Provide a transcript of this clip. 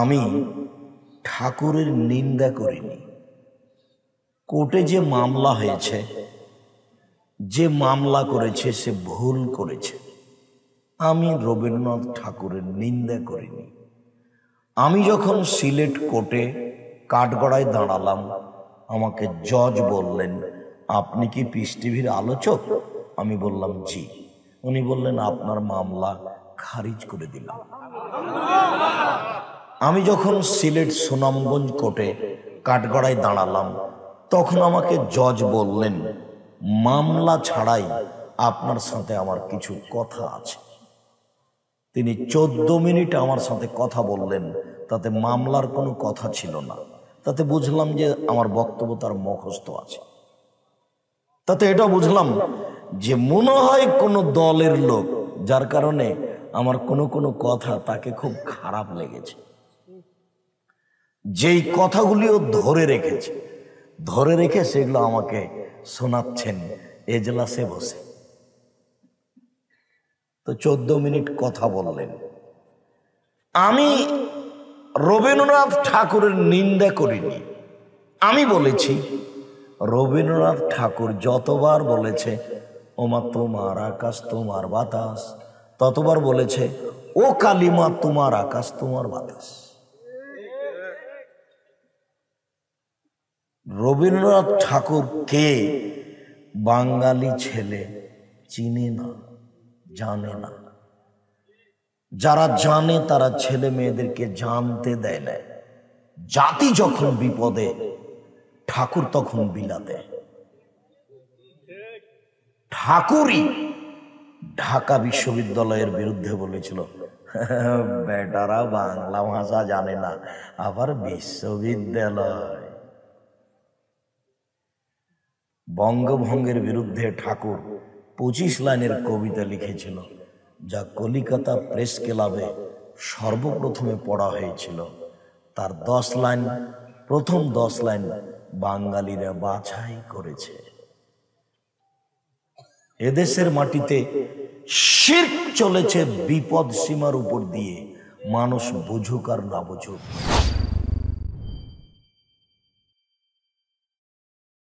আমি ঠাকুরের নিন্দা করিনি কোর্টে যে মামলা হয়েছে যে মামলা করেছে সে ভুল করেছে আমি রবীন্দ্রনাথ ঠাকুরের নিন্দা করিনি আমি যখন সিলেট কোর্টে কাঠগড়ায় দাঁড়ালাম আমাকে জজ বললেন আপনি কি পিস টিভির আলোচক আমি বললাম জি উনি বললেন আপনার মামলা খারিজ করে দিলাম আমি যখন সিলেট সুনামগঞ্জ কোর্টে কাঠগড়ায় দাঁড়ালাম তখন আমাকে জজ বললেন মামলা ছাড়াই আপনার সাথে আমার কিছু কথা আছে তিনি চোদ্দ মিনিট আমার সাথে কথা বললেন তাতে মামলার কোনো কথা ছিল না তাতে বুঝলাম যে আমার বক্তব্য তার মুখস্থ আছে তাতে এটা বুঝলাম যে মনে হয় কোনো দলের লোক যার কারণে আমার কোনো কোনো কথা তাকে খুব খারাপ লেগেছে যেই কথাগুলিও ধরে রেখেছে ধরে রেখে সেগুলো আমাকে শোনাচ্ছেন এজলাসে বসে তো চোদ্দ মিনিট কথা বললেন আমি রবীন্দ্রনাথ ঠাকুরের নিন্দা করিনি আমি বলেছি রবীন্দ্রনাথ ঠাকুর যতবার বলেছে ওমা তোমার আকাশ তোমার বাতাস ততবার বলেছে ও কালিমা তোমার আকাশ তোমার বাতাস রবীন্দ্রনাথ ঠাকুর কে বাঙালি ছেলে চিনে না জানে না যারা জানে তারা ছেলে মেয়েদেরকে জানতে দেয় না জাতি যখন বিপদে ঠাকুর তখন বিলাতে ঠাকুরই ঢাকা বিশ্ববিদ্যালয়ের বিরুদ্ধে বলেছিল বেটারা বাংলা ভাষা জানে না আবার বিশ্ববিদ্যালয় বঙ্গভঙ্গের বিরুদ্ধে ঠাকুর পঁচিশ লাইনের কবিতা লিখেছিল যা কলিকাতা প্রেস ক্লাবে সর্বপ্রথমে পড়া হয়েছিল তার দশ লাইন প্রথম দশ লাইন বাঙালিরা বাছাই করেছে এদেশের মাটিতে শির চলেছে বিপদ সীমার উপর দিয়ে মানুষ বুঝুক আর না বুঝুক